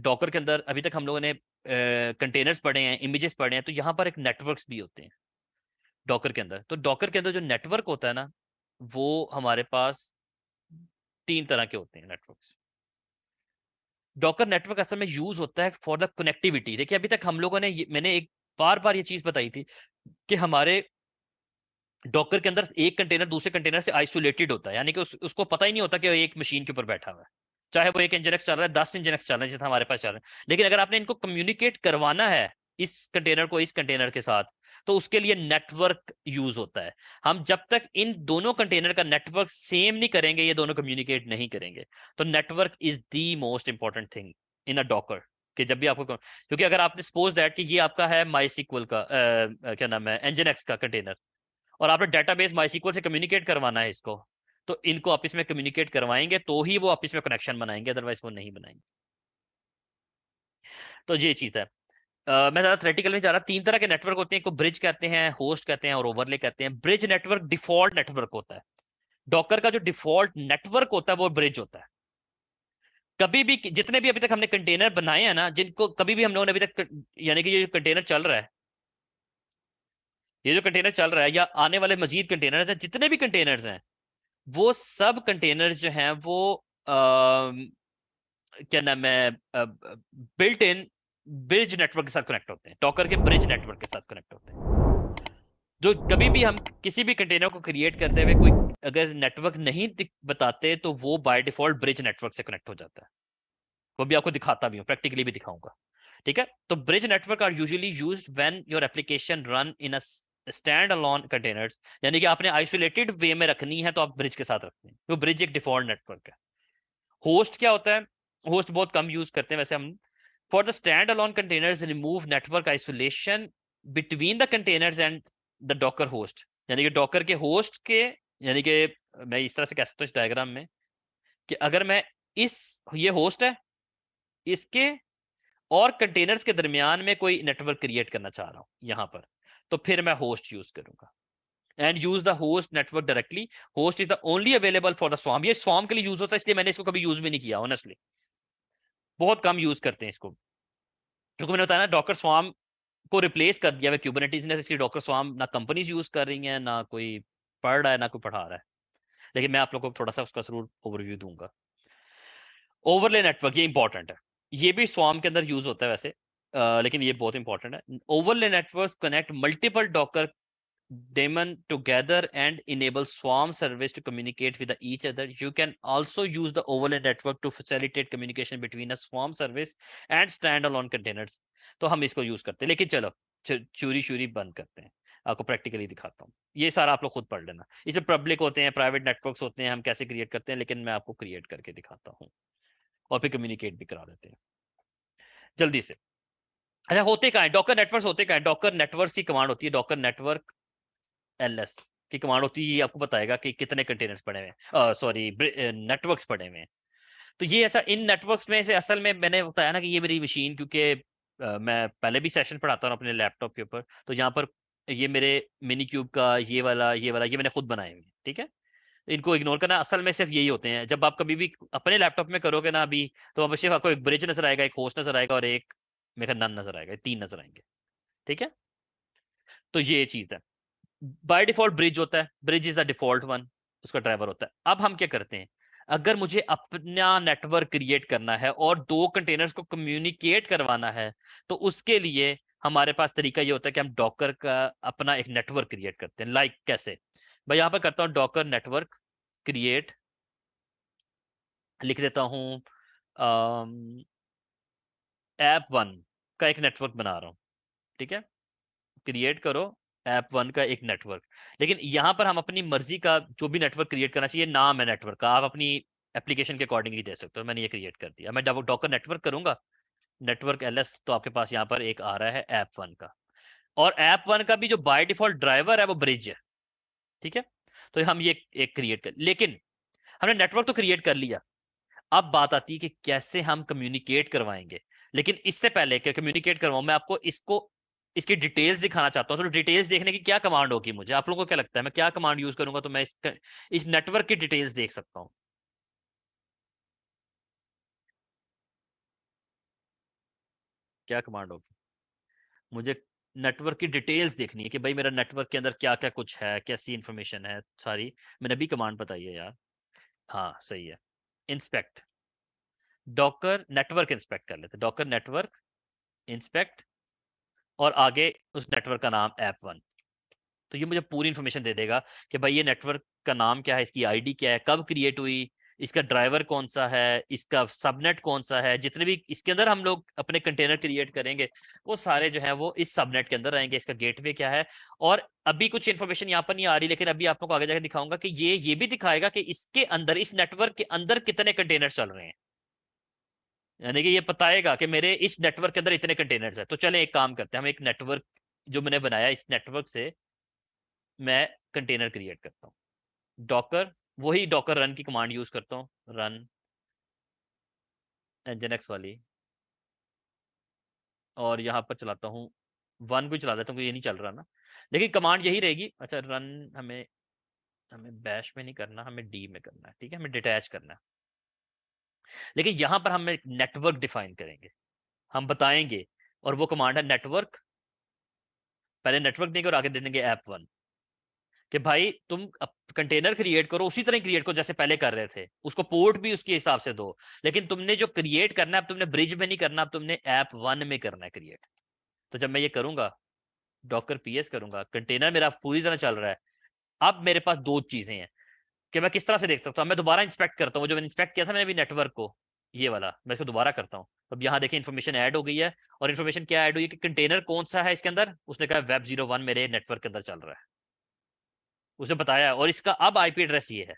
Docker के अंदर अभी तक हम लोगों ने कंटेनर्स पढ़े हैं इमेजेस पढ़े हैं तो यहाँ पर एक नेटवर्क्स भी होते हैं डॉकर के अंदर तो डॉकर के अंदर जो नेटवर्क होता है ना वो हमारे पास तीन तरह के होते हैं नेटवर्क्स डॉकर नेटवर्क असल में यूज होता है फॉर द कनेक्टिविटी देखिए अभी तक हम लोगों ने मैंने एक बार बार ये चीज बताई थी कि हमारे डॉकर के अंदर एक कंटेनर दूसरे कंटेनर से आइसोलेटेड होता है यानी कि उस, उसको पता ही नहीं होता कि एक मशीन के ऊपर बैठा हुआ है चाहे वो एक इंजन चल रहा है दस इंजन चल रहे हैं जैसे हमारे पास चल रहे हैं लेकिन अगर आपने इनको कम्युनिकेट करवाना है इस कंटेनर को इस कंटेनर के साथ तो उसके लिए नेटवर्क यूज होता है हम जब तक इन दोनों कंटेनर का नेटवर्क सेम नहीं करेंगे ये दोनों कम्युनिकेट नहीं करेंगे तो network is the most important thing in a docker कि जब भी आपको क्योंकि अगर आपने सपोज दैट कि ये आपका है माई का आ, क्या नाम है एंजन एक्स का कंटेनर और आपने डेटाबेस माई सीक्वल से कम्युनिकेट करवाना है इसको तो इनको आपस में कम्युनिकेट करवाएंगे तो ही वो आपस में कनेक्शन बनाएंगे अदरवाइज वो नहीं बनाएंगे तो ये चीज़ है Uh, मैं ज़्यादा थ्रेटिकल में जा रहा तीन तरह के नेटवर्क होते हैं को ब्रिज कहते हैं होस्ट कहते हैं और ओवरले कहते हैं ब्रिज नेटवर्क डिफॉल्ट नेटवर्क होता है डॉकर का जो डिफॉल्ट नेटवर्क होता है वो ब्रिज होता है कभी भी जितने भी अभी तक हमने कंटेनर बनाए हैं ना जिनको कभी भी हम लोगों ने अभी तक यानी कि ये जो कंटेनर चल रहा है ये जो कंटेनर चल रहा है या आने वाले मजीद कंटेनर हैं जितने भी कंटेनर्स हैं वो सब कंटेनर जो हैं वो आ, क्या नाम है बिल्ट इन ब्रिज नेटवर्क के साथ कनेक्ट होते हैं टॉकर के ब्रिज नेटवर्क के साथ कनेक्ट होते हैं जो कभी भी हम किसी भी कंटेनर को क्रिएट करते हुए कोई अगर नेटवर्क नहीं बताते तो वो बाय डिफॉल्ट ब्रिज नेटवर्क से कनेक्ट हो जाता है वो भी आपको दिखाता भी हूँ प्रैक्टिकली भी दिखाऊंगा ठीक है तो bridge network are usually use when your application run in a standalone containers यानी कि आपने आइसोलेटेड वे में रखनी है तो आप ब्रिज के साथ रखते हैं तो ब्रिज एक डिफॉल्ट नेटवर्क है होस्ट क्या होता है होस्ट बहुत कम यूज करते हैं वैसे हम for the standalone containers remove network isolation between the containers and the docker host यानी कि डॉकर के होस्ट के यानी कि मैं इस तरह से कह सकता हूँ इस डायग्राम में कि अगर मैं इस ये होस्ट है इसके और कंटेनर्स के दरमियान में कोई नेटवर्क क्रिएट करना चाह रहा हूँ यहाँ पर तो फिर मैं होस्ट यूज करूंगा and use the host network directly host is the only available for the swarm ये स्वाम के लिए यूज होता है इसलिए मैंने इसको कभी यूज भी नहीं किया ऑनेस्टली बहुत कम यूज करते हैं इसको क्योंकि मैंने बताया ना डॉक्टर स्वाम को रिप्लेस कर दिया क्यूबनिटीज ने इसलिए डॉक्टर स्वाम ना कंपनीज यूज कर रही हैं ना कोई पढ़ रहा है ना कोई पढ़ा रहा है लेकिन मैं आप लोग को थोड़ा सा उसका जरूर ओवरव्यू दूंगा ओवरले नेटवर्क ये इंपॉर्टेंट है ये भी स्वाम के अंदर यूज होता है वैसे लेकिन ये बहुत इंपॉर्टेंट है overlay network connect multiple docker daemon together and enable swarm service to communicate with each other you can also use the overlay network to to communication between a swarm service and stand standalone containers तो हम इसको use करते हैं लेकिन चलो चूरी चूरी बंद करते हैं आपको प्रैक्टिकली दिखाता हूँ ये सारा आप लोग खुद पढ़ लेना इसे पब्लिक होते हैं प्राइवेट नेटवर्क होते हैं हम कैसे क्रिएट करते हैं लेकिन मैं आपको क्रिएट करके दिखाता हूँ और फिर कम्युनिकेट भी करा देते हैं जल्दी से अच्छा होते कहा है डॉकर नेटवर्क होते कहा है डॉकर नेटवर्क की कमांड होती है डॉकर नेटवर्क एल एस की कमांड होती है ये आपको बताएगा कि कितने कंटेनर्स पड़े हुए सॉरी नेटवर्क्स पड़े हुए हैं तो ये अच्छा इन नेटवर्क्स में से असल में मैंने बताया ना कि ये मेरी मशीन क्योंकि मैं पहले भी सेशन पढ़ाता हूँ अपने लैपटॉप के ऊपर तो यहाँ पर ये मेरे मिनी क्यूब का ये वाला ये वाला ये मैंने खुद बनाए हुए हैं ठीक है इनको इग्नोर करना असल में सिर्फ यही होते हैं जब आप कभी भी अपने लैपटॉप में करोगे ना अभी तो आप सिर्फ आपको एक ब्रिज नजर आएगा एक होस्ट नजर आएगा और एक ख्याल नन नजर आएगा तीन नजर आएंगे ठीक है तो ये चीज है बाय डिफॉल्ट ब्रिज होता है bridge is the default one उसका ड्राइवर होता है अब हम क्या करते हैं अगर मुझे अपना नेटवर्क क्रिएट करना है और दो कंटेनर्स को कम्युनिकेट करवाना है तो उसके लिए हमारे पास तरीका ये होता है कि हम डॉकर का अपना एक नेटवर्क क्रिएट करते हैं लाइक like कैसे मैं यहाँ पर करता हूँ डॉकर नेटवर्क क्रिएट लिख देता हूं एप वन का एक नेटवर्क बना रहा हूँ ठीक है क्रिएट करो ऐप वन का एक नेटवर्क लेकिन यहाँ पर हम अपनी मर्जी का जो भी नेटवर्क क्रिएट करना चाहिए नाम है नेटवर्क का आप अपनी एप्लीकेशन के अकॉर्डिंगली दे सकते हो तो मैंने ये क्रिएट कर दिया मैं डॉकर नेटवर्क करूंगा नेटवर्क एल तो आपके पास यहाँ पर एक आ रहा है ऐप वन का और ऐप वन का भी जो बाय डिफॉल्ट ड्राइवर है वो ब्रिज है ठीक है तो हम ये एक क्रिएट कर लेकिन हमने नेटवर्क तो क्रिएट कर लिया अब बात आती है कि कैसे हम कम्युनिकेट करवाएंगे लेकिन इससे पहले कम्युनिकेट करवाऊँ मैं आपको इसको इसकी डिटेल्स दिखाना चाहता हूँ तो डिटेल्स देखने की क्या कमांड होगी मुझे आप लोगों को क्या लगता है मैं क्या कमांड यूज करूंगा तो मैं इस नेटवर्क की डिटेल्स देख सकता हूँ क्या कमांड होगी मुझे नेटवर्क की डिटेल्स देखनी है कि भाई मेरा नेटवर्क के अंदर क्या क्या कुछ है कैसी इन्फॉर्मेशन है सारी मैंने भी कमांड बताई है यार हाँ सही है इंस्पेक्ट डॉकर नेटवर्क इंस्पेक्ट कर लेते डॉकर नेटवर्क इंस्पेक्ट और आगे उस नेटवर्क का नाम ऐप वन तो ये मुझे पूरी इन्फॉर्मेशन दे देगा कि भाई ये नेटवर्क का नाम क्या है इसकी आईडी क्या है कब क्रिएट हुई इसका ड्राइवर कौन सा है इसका सबनेट कौन सा है जितने भी इसके अंदर हम लोग अपने कंटेनर क्रिएट करेंगे वो सारे जो है वो इस सबनेट के अंदर रहेंगे इसका गेटवे क्या है और अभी कुछ इन्फॉर्मेशन यहाँ पर नहीं आ रही लेकिन अभी आप लोग आगे जाकर दिखाऊंगा कि ये ये भी दिखाएगा कि इसके अंदर इस नेटवर्क के अंदर कितने कंटेनर चल रहे हैं यानी कि ये बताएगा कि मेरे इस नेटवर्क के अंदर इतने कंटेनर्स हैं तो चलें एक काम करते हैं हम एक नेटवर्क जो मैंने बनाया इस नेटवर्क से मैं कंटेनर क्रिएट करता हूँ डॉकर वही डॉकर रन की कमांड यूज करता हूँ रन एक्स वाली और यहाँ पर चलाता हूँ वन को चला देता हूँ ये नहीं चल रहा ना लेकिन कमांड यही रहेगी अच्छा रन हमें हमें बैश में नहीं करना हमें डी में करना है ठीक है हमें डिटैच करना है लेकिन यहां पर हम एक नेटवर्क डिफाइन करेंगे हम बताएंगे और वो कमांड है नेटवर्क पहले नेटवर्क देंगे और आगे दे देंगे ऐप वन कि भाई तुम कंटेनर क्रिएट करो उसी तरह क्रिएट करो जैसे पहले कर रहे थे उसको पोर्ट भी उसके हिसाब से दो लेकिन तुमने जो क्रिएट करना है अब तुमने ब्रिज में नहीं करना अब तुमने ऐप वन में करना है क्रिएट तो जब मैं ये करूंगा डॉकर पीएस करूंगा कंटेनर मेरा पूरी तरह चल रहा है अब मेरे पास दो चीजें हैं कि मैं किस तरह से देख सकता हूँ मैं दोबारा इंस्पेक्ट करता हूँ जो मैंने इंस्पेक्ट किया था मैंने अभी नेटवर्क को ये वाला मैं इसको दोबारा करता हूँ अब यहाँ देखिए इन्फॉर्मेशन ऐड हो गई है और इन्फॉर्मेशन क्या ऐड हुई है कि कंटेनर कौन सा है इसके अंदर उसने कहा वेब जीरो वन मेरे नेटवर्क के अंदर चल रहा है उसने बताया और इसका अब आईपी एड्रेस ये है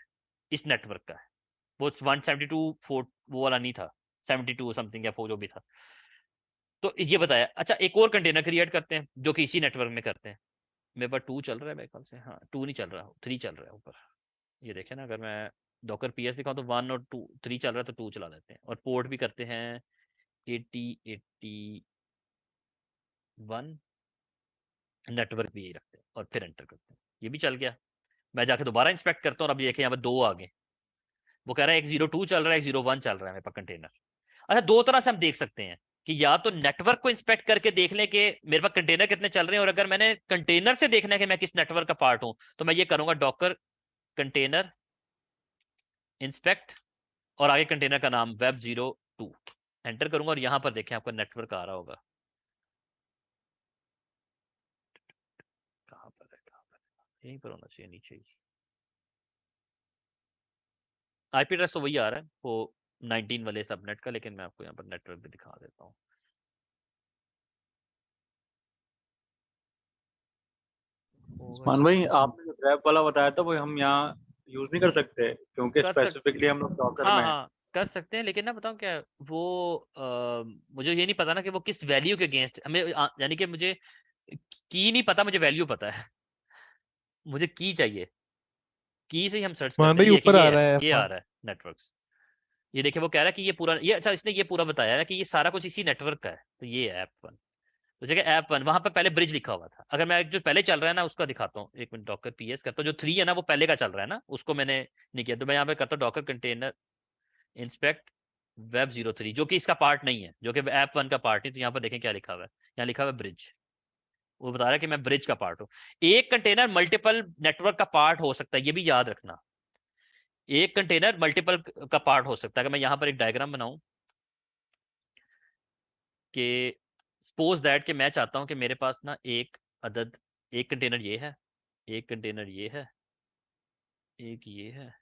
इस नेटवर्क का वो वन सेवेंटी टू फोर वो वाला नहीं था सेवेंटी टू समथिंग या फोर जो भी था तो ये बताया अच्छा एक और कंटेनर क्रिएट करते हैं जो कि इसी नेटवर्क में करते हैं मेरे पास टू चल रहा है मेरे ख्याल से हाँ टू नहीं चल रहा थ्री चल रहा है ऊपर ये देखें ना अगर मैं डॉकर पी एस दिखाऊँ तो वन और टू थ्री चल रहा है तो टू चला देते हैं और पोर्ट भी करते हैं एटी एटी वन नेटवर्क भी यही रखते हैं और फिर एंटर करते हैं ये भी चल गया मैं जाके दोबारा इंस्पेक्ट करता हूँ और अब देखें यहाँ पर दो आ गए वो कह रहा है एक जीरो टू चल रहा है एक जीरो वन चल रहा है मेरे पास कंटेनर अच्छा दो तरह से हम देख सकते हैं कि या तो नेटवर्क को इंस्पेक्ट करके देख लें कि मेरे पास कंटेनर कितने चल रहे हैं और अगर मैंने कंटेनर से देखना है कि मैं किस नेटवर्क का पार्ट हूं तो मैं ये करूंगा डॉकर कंटेनर इंस्पेक्ट और आगे कंटेनर का नाम वेब जीरो टू एंटर करूंगा और यहां पर देखें आपका नेटवर्क आ रहा होगा कहां पर है कहां पर है यहीं पर होना चाहिए नीचे ही आईपी एड्रेस तो वही आ रहा है वो नाइनटीन वाले सबनेट का लेकिन मैं आपको यहां पर नेटवर्क भी दिखा देता हूँ भाई आप रैप वाला बताया था वो हम यहाँ यूज नहीं कर सकते क्योंकि स्पेसिफिकली हम लोग डॉकर हाँ, में हाँ, कर सकते हैं लेकिन ना बताऊं क्या वो आ, मुझे ये नहीं पता ना कि वो किस वैल्यू के अगेंस्ट हमें यानी कि मुझे की नहीं पता मुझे वैल्यू पता है मुझे की चाहिए की से ही हम सर्च करते हैं ऊपर आ रहा है ये आ रहा है नेटवर्क्स ये देखिए वो कह रहा है कि ये पूरा ये अच्छा इसने ये पूरा बताया है कि ये सारा कुछ इसी नेटवर्क का है तो ये ऐप वन तो जगह ऐप वन वहां पर पहले ब्रिज लिखा हुआ था अगर मैं जो पहले चल रहा है ना उसका दिखाता हूँ एक मिनट डॉकर पी एस करता हूँ जो थ्री है ना वो पहले का चल रहा है ना उसको मैंने नहीं किया तो मैं यहाँ पे करता हूँ Docker container inspect web zero three जो कि इसका पार्ट नहीं है जो कि ऐप वन का पार्ट नहीं तो यहाँ पर देखें क्या लिखा हुआ है यहाँ लिखा हुआ है ब्रिज वो बता रहा है कि मैं ब्रिज का पार्ट हूँ एक कंटेनर मल्टीपल नेटवर्क का पार्ट हो सकता है ये भी याद रखना एक कंटेनर मल्टीपल का पार्ट हो सकता है अगर मैं यहाँ पर एक डायग्राम बनाऊ के सपोज दैट कि मैं चाहता हूँ कि मेरे पास ना एक अदद एक कंटेनर ये है एक कंटेनर ये है एक ये है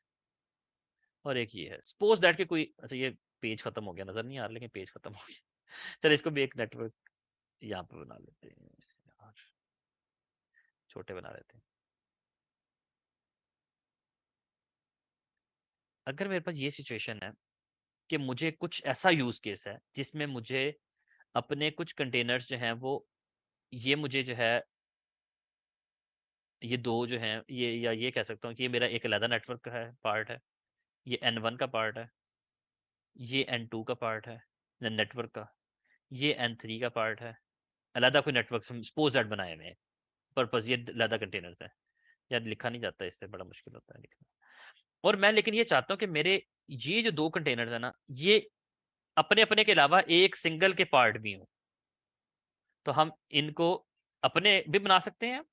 और एक ये है सपोज दैट के कोई अच्छा ये पेज खत्म हो गया नजर नहीं आ रहा लेकिन पेज खत्म हो गया चल इसको भी एक नेटवर्क यहाँ पे बना लेते हैं यार छोटे बना लेते हैं अगर मेरे पास ये सिचुएशन है कि मुझे कुछ ऐसा यूज केस है जिसमें मुझे अपने कुछ कंटेनर्स जो हैं वो ये मुझे जो है ये दो जो हैं ये या ये कह सकता हूँ कि ये मेरा एक अलहदा नेटवर्क का है पार्ट है ये एन वन का पार्ट है ये एन टू का पार्ट है नेटवर्क का ये एन थ्री का पार्ट है अलहदा कोई नेटवर्क सपोज डेट बनाए हुए पर्पज़ ये अलहदा कंटेनर्स हैं यार लिखा नहीं जाता इससे बड़ा मुश्किल होता है लिखना और मैं लेकिन ये चाहता हूँ कि मेरे ये जो दो कंटेनर्स हैं ना ये अपने अपने के अलावा एक सिंगल के पार्ट भी हों तो हम इनको अपने भी बना सकते हैं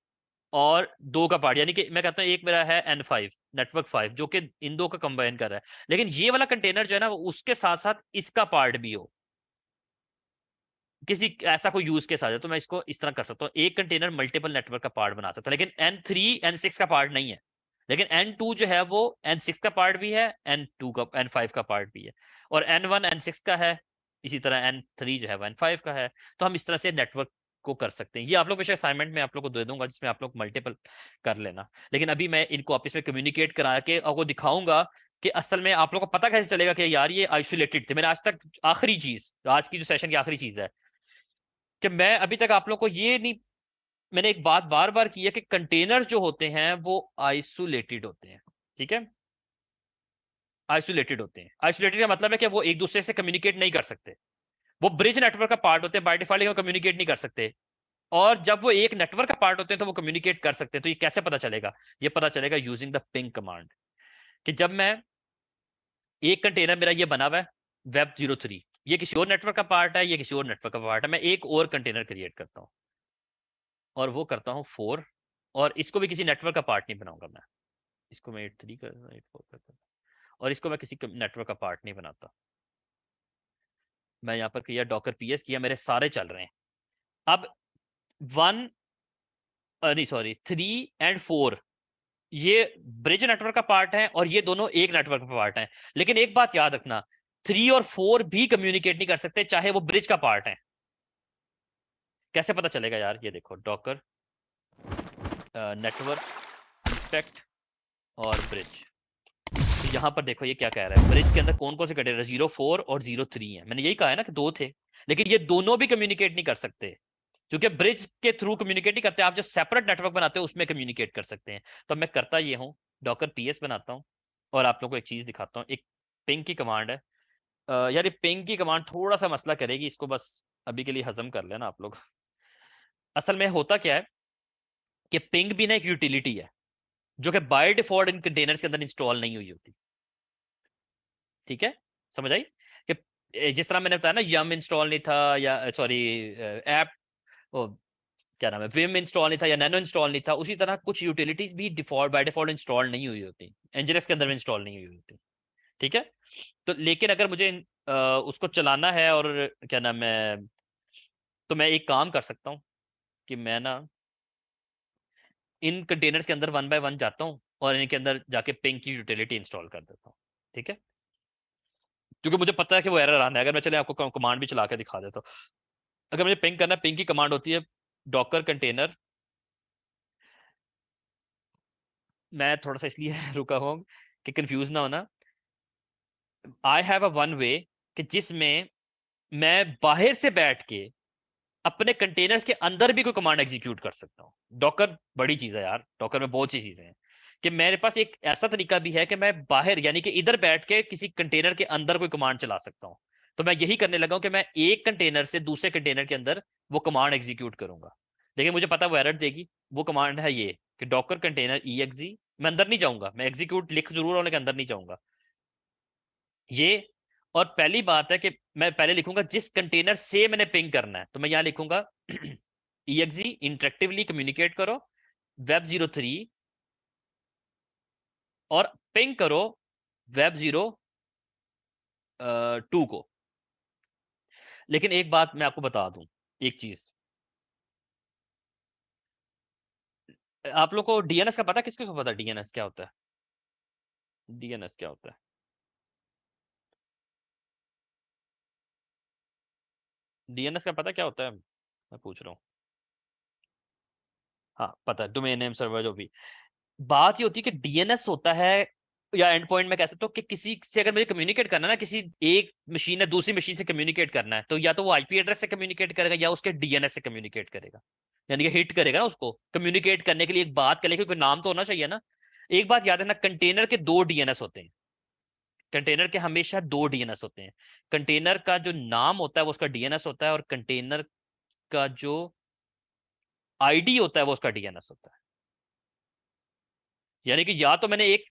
और दो का पार्ट यानी कि मैं कहता हूँ एक मेरा है एन फाइव नेटवर्क फाइव जो कि इन दो का कंबाइन कर रहा है लेकिन ये वाला कंटेनर जो है ना वो उसके साथ साथ इसका पार्ट भी हो किसी ऐसा कोई यूज के साथ है तो मैं इसको इस तरह कर सकता हूँ एक कंटेनर मल्टीपल नेटवर्क का पार्ट बना सकता हूँ लेकिन एन थ्री एन सिक्स का पार्ट नहीं है लेकिन एन टू जो है वो एन सिक्स का पार्ट भी है एन टू का एन फाइव का पार्ट भी है और एन वन एन सिक्स का है इसी तरह एन थ्री जो है वो एन फाइव का है तो हम इस तरह से नेटवर्क को कर सकते हैं ये आप लोग बेशक असाइनमेंट में आप लोग को दे दूंगा जिसमें आप लोग मल्टीपल कर लेना लेकिन अभी मैं इनको आपस में कम्युनिकेट करा के आपको दिखाऊंगा कि असल में आप लोग को पता कैसे चलेगा कि यार ये आइसोलेटेड थे मैंने आज तक आखिरी चीज आज की जो सेशन की आखिरी चीज है कि मैं अभी तक आप लोग को ये नहीं मैंने एक बात बार बार की है कि कंटेनर जो होते हैं वो आइसोलेटेड होते हैं ठीक है आइसोलेटेड होते हैं आइसोलेटेड का मतलब है कि वो एक दूसरे से कम्युनिकेट नहीं कर सकते वो ब्रिज नेटवर्क का पार्ट होते हैं बाई डिफॉल्ट वो कम्युनिकेट नहीं कर सकते और जब वो एक नेटवर्क का पार्ट होते हैं तो वो कम्युनिकेट कर सकते हैं तो ये कैसे पता चलेगा ये पता चलेगा यूजिंग द पिंग कमांड कि जब मैं एक कंटेनर मेरा ये बना हुआ है वेब जीरो थ्री ये किसी और नेटवर्क का पार्ट है ये किसी और नेटवर्क का पार्ट है मैं एक और कंटेनर क्रिएट करता हूँ और वो करता हूँ फोर और इसको भी किसी नेटवर्क का पार्ट नहीं बनाऊंगा मैं इसको मैं एट थ्री कर एट फोर करता हूँ और इसको मैं किसी नेटवर्क का पार्ट नहीं बनाता मैं यहाँ पर किया डॉकर पी किया मेरे सारे चल रहे हैं अब वन नहीं सॉरी थ्री एंड फोर ये ब्रिज नेटवर्क का पार्ट है और ये दोनों एक नेटवर्क का पार्ट है लेकिन एक बात याद रखना थ्री और फोर भी कम्युनिकेट नहीं कर सकते चाहे वो ब्रिज का पार्ट है कैसे पता चलेगा यार ये देखो डॉकर नेटवर्क इंस्पेक्ट और ब्रिज यहाँ पर देखो ये क्या कह रहा है ब्रिज के अंदर कौन कौन से क्राइटेरिया जीरो फोर और जीरो थ्री है मैंने यही कहा है ना कि दो थे लेकिन ये दोनों भी कम्युनिकेट नहीं कर सकते क्योंकि ब्रिज के थ्रू कम्युनिकेट नहीं करते आप जो सेपरेट नेटवर्क बनाते हो उसमें कम्युनिकेट कर सकते हैं तो मैं करता ये हूँ डॉकर पी बनाता हूँ और आप लोगों को एक चीज दिखाता हूँ एक पिंग की कमांड है यार पिंक पिंग की कमांड थोड़ा सा मसला करेगी इसको बस अभी के लिए हजम कर लेना आप लोग असल में होता क्या है कि पिंग भी ना एक यूटिलिटी है जो कि बाय डिफॉल्ट इन कंटेनर्स के अंदर इंस्टॉल नहीं हुई होती ठीक है समझ आई कि जिस तरह मैंने बताया ना यम इंस्टॉल नहीं था या सॉरी ऐप क्या नाम है विम इंस्टॉल नहीं था या नैनो इंस्टॉल नहीं था उसी तरह कुछ यूटिलिटीज भी डिफॉल्ट बाय डिफॉल्ट इंस्टॉल नहीं हुई होती एनजीएक्स के अंदर भी इंस्टॉल नहीं हुई होती ठीक है तो लेकिन अगर मुझे उसको चलाना है और क्या नाम है तो मैं एक काम कर सकता हूँ कि मैं ना इन कंटेनर्स के अंदर वन बाय वन जाता हूँ और इनके अंदर जाके पिंक की यूटिलिटी इंस्टॉल कर देता हूँ ठीक है क्योंकि मुझे पता है कि वो एरर आना है अगर मैं चले आपको कमांड भी चला के दिखा देता हूँ अगर मुझे पिंक करना है पिंक की कमांड होती है डॉकर कंटेनर मैं थोड़ा सा इसलिए रुका हूँ कि कंफ्यूज ना होना I have a one way कि जिसमें मैं बाहर से बैठ के अपने कंटेनर्स के अंदर भी कोई कमांड एग्जीक्यूट कर सकता हूँ डॉकर बड़ी चीज है यार डॉकर में बहुत सी चीजें हैं कि मेरे पास एक ऐसा तरीका भी है कि मैं बाहर यानी कि इधर बैठ के किसी कंटेनर के अंदर कोई कमांड चला सकता हूँ तो मैं यही करने लगा कि मैं एक कंटेनर से दूसरे कंटेनर के अंदर वो कमांड एग्जीक्यूट करूंगा देखिए मुझे पता वो एरर देगी वो कमांड है ये कि डॉकर कंटेनर ई मैं अंदर नहीं जाऊंगा मैं एग्जीक्यूट लिख जरूर हूँ लेकिन अंदर नहीं जाऊंगा ये और पहली बात है कि मैं पहले लिखूंगा जिस कंटेनर से मैंने पिंग करना है तो मैं यहां लिखूंगा ई इंटरेक्टिवली कम्युनिकेट करो वेब जीरो थ्री और पिंग करो वेब जीरो टू को लेकिन एक बात मैं आपको बता दूं एक चीज आप लोग को डीएनएस का पता को पता डीएनएस क्या होता है डीएनएस क्या होता है डीएनएस का पता क्या होता है मैं पूछ रहा हूँ हाँ पता है डोमेन नेम सर्वर जो भी बात ये होती है कि डीएनएस होता है या एंड पॉइंट में कह तो कि किसी से अगर मुझे कम्युनिकेट करना ना किसी एक मशीन या दूसरी मशीन से कम्युनिकेट करना है तो या तो वो आईपी एड्रेस से कम्युनिकेट करेगा या उसके डीएनएस से कम्युनिकेट करेगा यानी कि हिट करेगा ना उसको कम्युनिकेट करने के लिए एक बात करेगा क्योंकि नाम तो होना चाहिए ना एक बात याद है ना कंटेनर के दो डीएनएस होते हैं कंटेनर के हमेशा दो डीएनएस होते हैं कंटेनर का जो नाम होता है वो उसका डीएनएस होता है और कंटेनर का जो आईडी होता है वो उसका डीएनएस होता है यानी कि या तो मैंने एक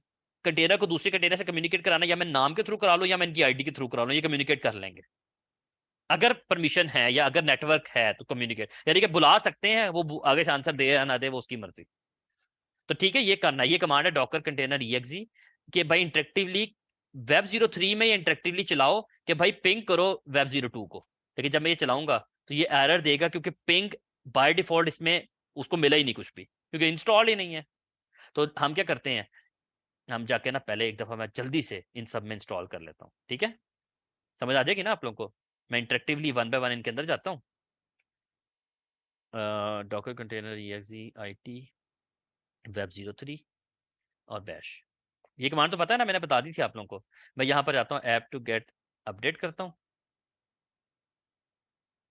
कंटेनर को दूसरे कंटेनर से कम्युनिकेट कराना या मैं नाम के थ्रू करा लूँ या मैं इनकी आईडी के थ्रू करा लूँ ये कम्युनिकेट कर लेंगे अगर परमिशन है या अगर नेटवर्क है तो कम्युनिकेट यानी कि बुला सकते हैं वो आगे से आंसर दे या ना दे वो उसकी मर्जी तो ठीक है ये करना ये कमांड है डॉकर कंटेनर ई के भाई इंटरेक्टिवली वेब जीरो थ्री में इंटरेक्टिवली चलाओ कि भाई पिंक करो वेब जीरो टू को लेकिन जब मैं ये चलाऊंगा तो ये एरर देगा क्योंकि पिंक बाय डिफॉल्ट इसमें उसको मिला ही नहीं कुछ भी क्योंकि इंस्टॉल ही नहीं है तो हम क्या करते हैं हम जाके ना पहले एक दफ़ा मैं जल्दी से इन सब में इंस्टॉल कर लेता हूँ ठीक है समझ आ जाएगी ना आप लोगों को मैं इंटरेक्टिवली वन बाय वन इनके अंदर जाता हूँ Docker container E I T web zero three और बैश ये कमांड तो पता है ना मैंने बता दी थी आप लोगों को मैं यहाँ पर जाता हूँ ऐप टू गेट अपडेट करता हूँ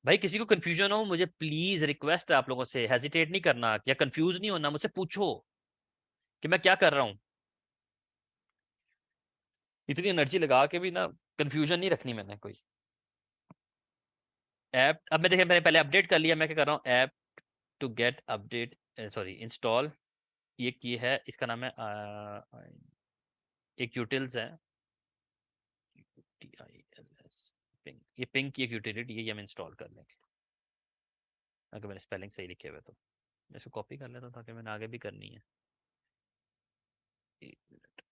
भाई किसी को कंफ्यूजन हो मुझे प्लीज रिक्वेस्ट है आप लोगों से हेजिटेट नहीं करना या कंफ्यूज नहीं होना मुझसे पूछो कि मैं क्या कर रहा हूं इतनी एनर्जी लगा के भी ना कंफ्यूजन नहीं रखनी मैंने कोई ऐप अब मैं देखिए मैंने पहले अपडेट कर लिया मैं क्या कर रहा हूँ apt get update sorry install ये की है इसका नाम है एक यूटिल्स है पिंक ये पिंक की एक यूटिलिटी ये हम इंस्टॉल कर लेंगे अगर मैंने स्पेलिंग सही लिखे हुए तो मैं इसको कॉपी कर लेता हूँ ताकि मैंने आगे भी करनी है एक मिनट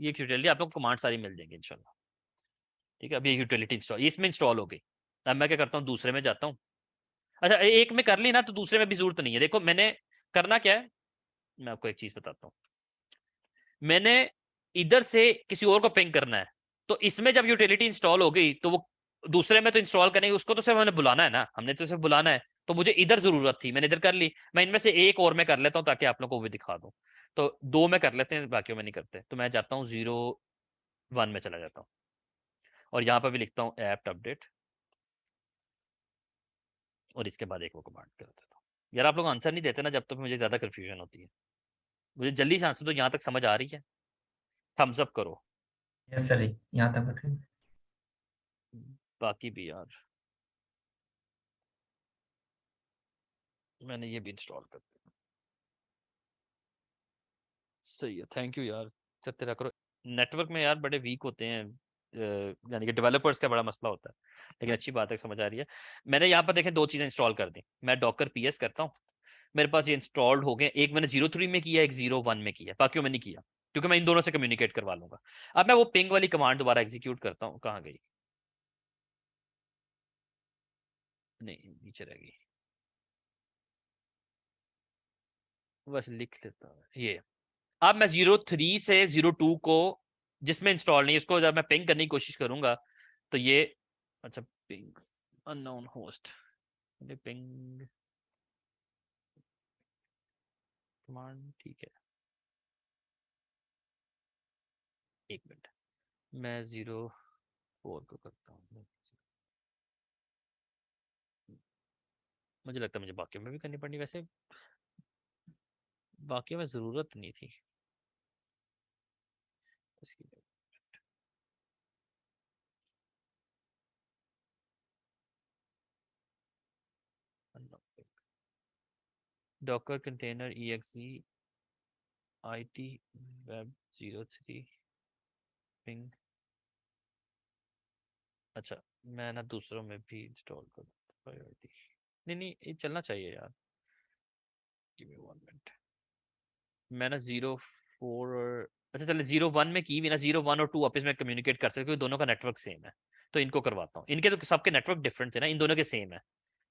ये एक यूटिलिटी आप लोग कमांड सारी मिल जाएंगे इंशाल्लाह ठीक है अभी एक यूटिलिटी इंस्टॉल इसमें इंस्टॉल हो गई अब मैं क्या करता हूँ दूसरे में जाता हूँ अच्छा एक में कर ली ना तो दूसरे में भी जरूरत नहीं है देखो मैंने करना क्या है मैं आपको एक चीज़ बताता हूँ मैंने इधर से किसी और को पिंग करना है तो इसमें जब यूटिलिटी इंस्टॉल हो गई तो वो दूसरे में तो इंस्टॉल करेंगे उसको तो सिर्फ हमने बुलाना है ना हमने तो सिर्फ बुलाना है तो मुझे इधर जरूरत थी मैंने इधर कर ली मैं इनमें से एक और मैं कर लेता हूँ ताकि आप लोगों को भी दिखा दूँ तो दो में कर लेते हैं बाकी में नहीं करते तो मैं जाता हूँ जीरो वन में चला जाता हूँ और यहाँ पर भी लिखता हूँ एप्ट अपडेट और इसके बाद एक वो कमांड कर देता हूँ यार आप लोग आंसर नहीं देते ना जब तक तो मुझे ज़्यादा कन्फ्यूजन होती है मुझे जल्दी से आंसर दो यहाँ तक समझ आ रही है थम्स अप करो यस सर यहाँ तक बाकी भी यार मैंने ये भी इंस्टॉल कर दिया सही है थैंक यू यार करते रहा करो नेटवर्क में यार बड़े वीक होते हैं यानी कि डेवलपर्स का बड़ा मसला होता है लेकिन अच्छी बात है समझ आ रही है मैंने यहाँ पर देखें दो चीज़ें इंस्टॉल कर दी मैं डॉकर पीएस करता हूँ मेरे पास ये इंस्टॉल्ड हो गए एक मैंने जीरो थ्री में किया एक जीरो वन में किया बाकी मैंने किया क्योंकि मैं इन दोनों से कम्युनिकेट करवा लूंगा अब मैं वो पिंग वाली कमांड दोबारा एग्जीक्यूट करता हूँ कहाँ गई नहीं नीचे रह गई बस लिख लेता हूँ ये अब मैं जीरो थ्री से जीरो टू को जिसमें इंस्टॉल नहीं इसको जब मैं पिंग करने की कोशिश करूंगा तो ये अच्छा ping unknown host ping command ठीक है एक मिनट मैं ज़ीरो फोर को करता हूँ हम्म। मुझे लगता है मुझे बाकी में भी करनी पड़नी वैसे बाकी में ज़रूरत नहीं थी इसकी docker container exe it web 03 ping अच्छा मैं ना दूसरों में भी इंस्टॉल कर प्रायोरिटी नहीं नहीं ये चलना चाहिए यार गिव मी वन मिनट मैं ना जीरो फोर और अच्छा चले जीरो वन में की भी ना जीरो वन और टू आपस में कम्युनिकेट कर सकते क्योंकि दोनों का नेटवर्क सेम है तो इनको करवाता हूँ इनके तो सबके नेटवर्क डिफरेंट थे ना इन दोनों के सेम है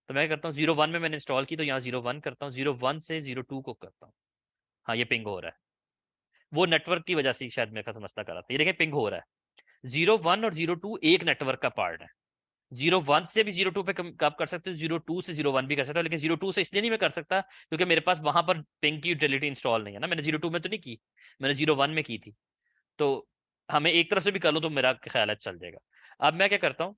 तो मैं करता हूँ जीरो वन में मैंने इंस्टॉल की तो यहाँ जीरो वन करता हूँ जीरो वन से जीरो टू को करता हूँ हाँ ये पिंग हो रहा है वो नेटवर्क की वजह से शायद मेरे ख्याल मसला कर रहा था ये देखें पिंग हो रहा है जीरो वन और जीरो टू एक नेटवर्क का पार्ट है जीरो वन से भी जीरो टू पे आप कर सकते हो जीरो टू से जीरो वन भी कर सकते हो लेकिन जीरो टू से इसलिए नहीं मैं कर सकता क्योंकि मेरे पास वहां पर पिंग की यूटिलिटी इंस्टॉल नहीं है ना मैंने जीरो टू में तो नहीं की मैंने जीरो वन में की थी तो हमें हाँ, एक तरफ से भी कर लो तो मेरा ख्याल है चल जाएगा अब मैं क्या करता हूँ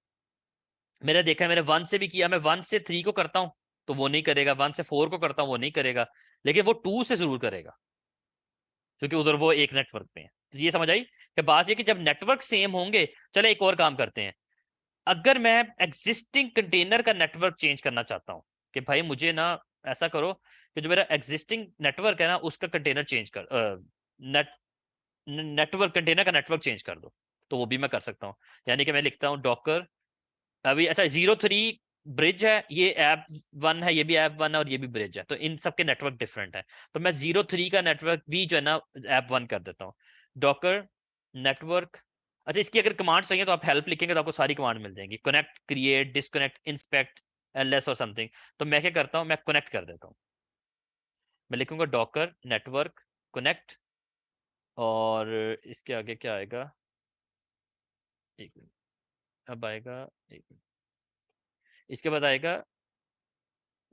मेरा देखा है मैंने वन से भी किया मैं वन से थ्री को करता हूँ तो वो नहीं करेगा वन से फोर को करता हूँ वो नहीं करेगा लेकिन वो टू से जरूर करेगा क्योंकि उधर वो एक नेटवर्क में है तो ये समझ आई कि बात ये कि जब नेटवर्क सेम होंगे चले एक और काम करते हैं अगर मैं एग्जिस्टिंग कंटेनर का नेटवर्क चेंज करना चाहता हूँ कि भाई मुझे ना ऐसा करो कि जो मेरा एग्जिस्टिंग नेटवर्क है ना उसका कंटेनर चेंज कर नेट नेटवर्क कंटेनर का नेटवर्क चेंज कर दो तो वो भी मैं कर सकता हूँ यानी कि मैं लिखता हूँ डॉकर अभी अच्छा जीरो थ्री ब्रिज है ये ऐप वन है ये भी ऐप वन है और ये भी ब्रिज है तो इन सब के नेटवर्क डिफरेंट है तो मैं जीरो थ्री का नेटवर्क भी जो है ना ऐप वन कर देता हूँ डॉकर नेटवर्क अच्छा इसकी अगर कमांड चाहिए तो आप हेल्प लिखेंगे तो आपको सारी कमांड मिल जाएंगी connect create disconnect inspect L और समथिंग तो मैं क्या करता हूँ मैं कनेक्ट कर देता हूँ मैं लिखूंगा डॉकर नेटवर्क कनेक्ट और इसके आगे क्या आएगा एक मिनट अब आएगा एक इसके बाद आएगा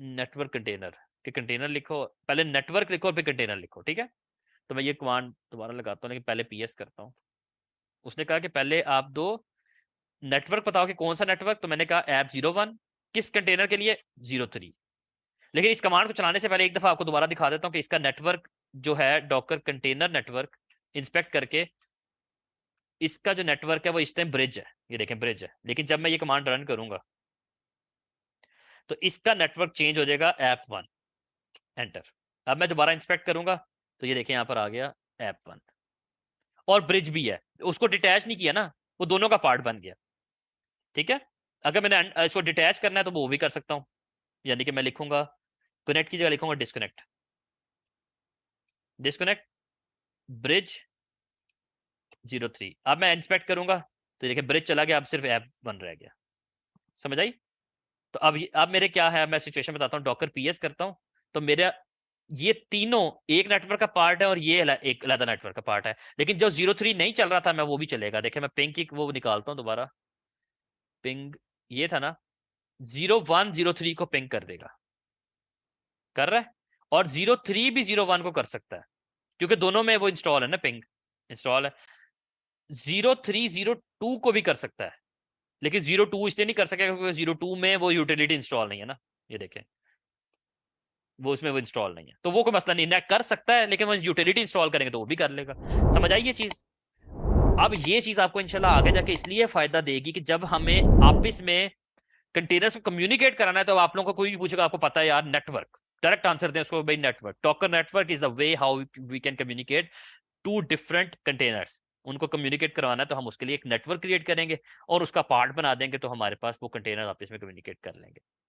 नेटवर्क कंटेनर कि कंटेनर लिखो पहले नेटवर्क लिखो और फिर कंटेनर लिखो ठीक है तो मैं ये कमांड दोबारा लगाता हूँ लेकिन पहले पीएस करता हूँ उसने कहा कि पहले आप दो नेटवर्क बताओ कि कौन सा नेटवर्क तो मैंने कहा ऐप जीरो वन किस कंटेनर के लिए जीरो थ्री लेकिन इस कमांड को चलाने से पहले एक दफा आपको दोबारा दिखा देता हूँ कि इसका नेटवर्क जो है डॉकर कंटेनर नेटवर्क इंस्पेक्ट करके इसका जो नेटवर्क है वो इस टाइम ब्रिज है ये देखें ब्रिज है लेकिन जब मैं ये कमांड रन करूंगा तो इसका नेटवर्क चेंज हो जाएगा ऐप वन एंटर अब मैं दोबारा इंस्पेक्ट करूंगा तो ये देखें यहां पर आ गया ऐप वन और ब्रिज भी है उसको डिटैच नहीं किया ना वो दोनों का पार्ट बन गया ठीक है अगर मैंने इसको डिटैच करना है तो वो भी कर सकता हूँ यानी कि मैं लिखूंगा कनेक्ट की जगह लिखूंगा disconnect disconnect bridge zero three अब मैं इंस्पेक्ट करूंगा तो देखिए ब्रिज चला गया अब सिर्फ एप वन रह गया समझ आई तो अब अब मेरे क्या है मैं सिचुएशन बताता हूँ डॉकर पी करता हूँ तो मेरा ये तीनों एक नेटवर्क का पार्ट है और ये एक अलग नेटवर्क का पार्ट है लेकिन जो जीरो थ्री नहीं चल रहा था मैं वो भी चलेगा देखिए मैं पिंक वो निकालता हूँ दोबारा पिंग ये था ना जीरो वन जीरो थ्री को पिंग कर देगा कर रहा है और जीरो थ्री भी जीरो वन को कर सकता है क्योंकि दोनों में वो इंस्टॉल है ना पिंग इंस्टॉल है जीरो थ्री जीरो टू को भी कर सकता है लेकिन जीरो टू इसलिए नहीं कर सकेगा क्योंकि जीरो टू में वो यूटिलिटी इंस्टॉल नहीं है ना ये देखें वो उसमें वो इंस्टॉल नहीं है तो वो कोई मसला नहीं ना कर सकता है लेकिन वो यूटिलिटी इंस्टॉल करेंगे तो वो भी कर लेगा समझ आई ये चीज अब ये चीज आपको इंशाल्लाह आगे जाके इसलिए फायदा देगी कि जब हमें आपस में कंटेनर्स को कम्युनिकेट कराना है तो आप लोगों को कोई भी पूछेगा आपको पता है यार नेटवर्क डायरेक्ट आंसर दें उसको भाई network Docker network is the way how we can communicate to different containers उनको कम्युनिकेट करवाना है तो हम उसके लिए एक नेटवर्क क्रिएट करेंगे और उसका पार्ट बना देंगे तो हमारे पास वो कंटेनर आपस में कम्युनिकेट कर लेंगे